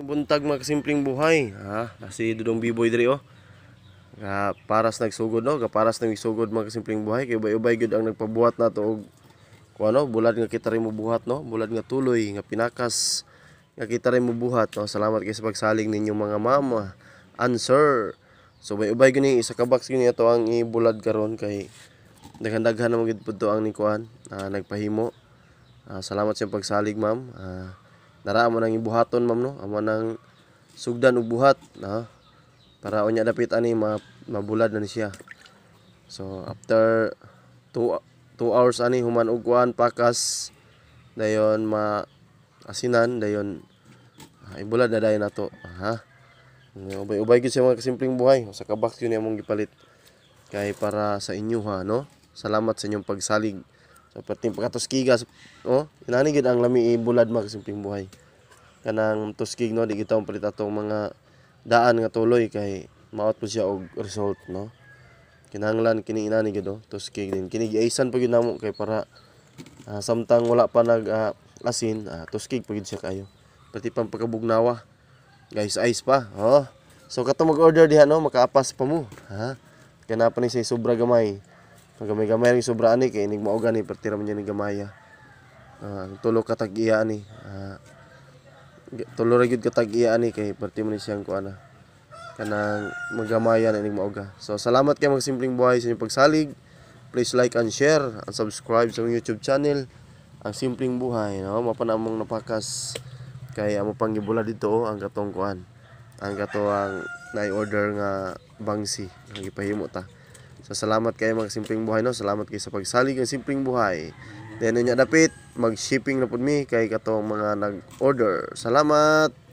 Buntag magsimpleng buhay. Ha? Kasi dudong biboy diri oh. Ka paras nagsugod no, ka paras nang isugod magsimpleng buhay kay ubay-ubay gud ang nagpabuhat nato og kuno ano, bulad nga kita rin mo buhat no, bulad nga tuloy nga pinakas nga kita rin mo buhat no. Salamat kay sa pagsalig ninyo mga mama. Answer. So ubay ubay ni isa ka box gani ato ang ibulad karon kay daghan-daghan na magid pud ang nikuan uh, nagpahimo. Uh, salamat sa pagsalig ma'am. Uh, Dara mo nang ibuhaton ma'am no. Amo nang sugdan og buhat na para unya dapit ani mabulad na ni siya. So after 2 2 hours ani human og kuan pakas dayon ma asinan dayon ah, ibulad na dayon nato Aha. Ubay-ubay gyud sa mga kasimpleng buhay. Sa kabak yun among gipalit kay para sa inyo ha no. Salamat sa inyong pagsalig. So pati pagkatuskiga oh, inani gid ang lami ibulad man simpleng buhay. Kanang tuskig no di kita palit atong mga daan nga tuloy kay maot po siya og result no. Kinahanglan kini inani gid oh, tuskig din. Kini giaysan pa gyud namo kay para uh, samtang wala pa nag uh, asin, uh, tuskig pa gyud siya kayo. Pati pang pagkabugnawa. Guys, ice pa. Oh. So kato mag-order diha no, makaapas pa mo. Ha? Kanapan ni say sobra gamay gamay-gamay ring sobra ani kay inig mao gani pertira man ni gamaya uh, tulo ka tag iya ani uh, tulo ra gyud ka tag iya ani kay perti man siyang kuana kanang magamaya na inig maoga so salamat kay mga simpleng buhay sa inyong pagsalig please like and share and subscribe sa YouTube channel ang simpleng buhay no mapanamong napakas kay amo pang gibula dito oh, ang katong kuan ang kato ang nai-order nga bangsi ang ipahimo ta So salamat kayo mga simpleng buhay no. Salamat kayo sa pagsalig ng simpleng buhay. Then nya dapit mag-shipping na pud mi kay katong mga nag-order. Salamat.